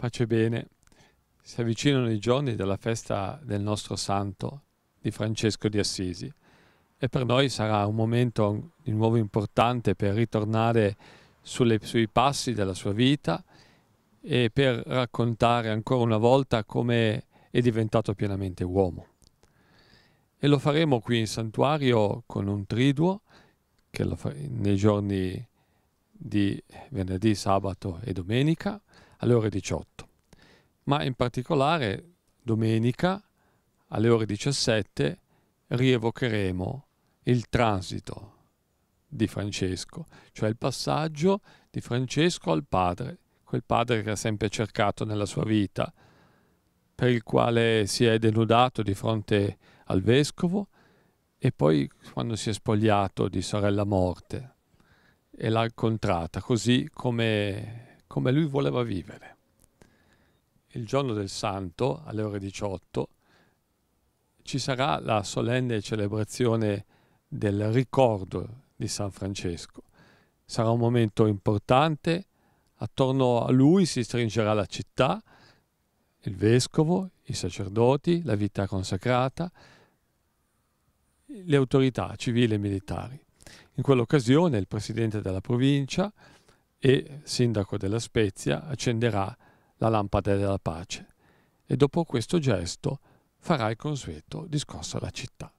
Pace bene. Si avvicinano i giorni della festa del nostro santo di Francesco di Assisi e per noi sarà un momento di nuovo importante per ritornare sulle, sui passi della sua vita e per raccontare ancora una volta come è diventato pienamente uomo. E lo faremo qui in santuario con un triduo che nei giorni di venerdì, sabato e domenica alle ore 18, ma in particolare domenica alle ore 17 rievocheremo il transito di Francesco, cioè il passaggio di Francesco al padre, quel padre che ha sempre cercato nella sua vita, per il quale si è denudato di fronte al vescovo e poi quando si è spogliato di sorella morte e l'ha incontrata, così come come lui voleva vivere. Il giorno del santo, alle ore 18, ci sarà la solenne celebrazione del ricordo di San Francesco. Sarà un momento importante, attorno a lui si stringerà la città, il vescovo, i sacerdoti, la vita consacrata, le autorità civili e militari. In quell'occasione il presidente della provincia, e, sindaco della Spezia, accenderà la lampada della pace e dopo questo gesto farà il consueto discorso alla città.